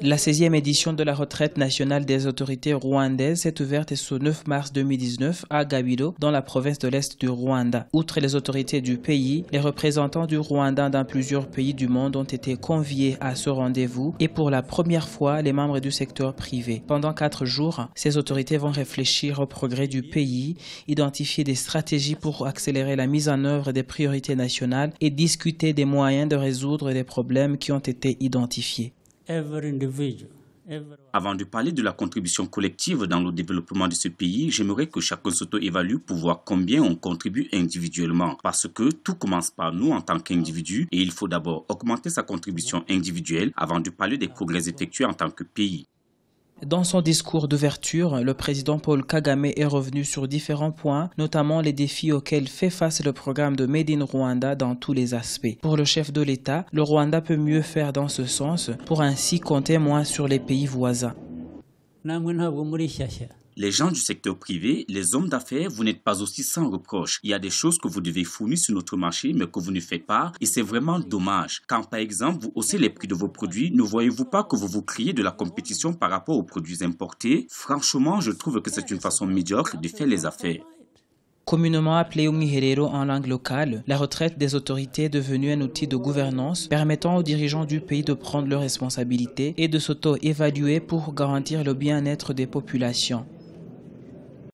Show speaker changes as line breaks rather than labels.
La 16e édition de la retraite nationale des autorités rwandaises s'est ouverte ce 9 mars 2019 à Gabido, dans la province de l'Est du Rwanda. Outre les autorités du pays, les représentants du Rwanda dans plusieurs pays du monde ont été conviés à ce rendez-vous et pour la première fois, les membres du secteur privé. Pendant quatre jours, ces autorités vont réfléchir au progrès du pays, identifier des stratégies pour accélérer la mise en œuvre des priorités nationales et discuter des moyens de résoudre les problèmes qui ont été identifiés.
Avant de parler de la contribution collective dans le développement de ce pays, j'aimerais que chacun s'auto-évalue pour voir combien on contribue individuellement. Parce que tout commence par nous en tant qu'individus et il faut d'abord augmenter sa contribution individuelle avant de parler des progrès effectués en tant que pays.
Dans son discours d'ouverture, le président Paul Kagame est revenu sur différents points, notamment les défis auxquels fait face le programme de Made in Rwanda dans tous les aspects. Pour le chef de l'État, le Rwanda peut mieux faire dans ce sens pour ainsi compter moins sur les pays voisins.
Les gens du secteur privé, les hommes d'affaires, vous n'êtes pas aussi sans reproche. Il y a des choses que vous devez fournir sur notre marché, mais que vous ne faites pas, et c'est vraiment dommage. Quand par exemple vous haussez les prix de vos produits, ne voyez-vous pas que vous vous criez de la compétition par rapport aux produits importés Franchement, je trouve que c'est une façon médiocre de faire les affaires.
Communément appelé Umihirero en langue locale, la retraite des autorités est devenue un outil de gouvernance permettant aux dirigeants du pays de prendre leurs responsabilités et de s'auto-évaluer pour garantir le bien-être des populations.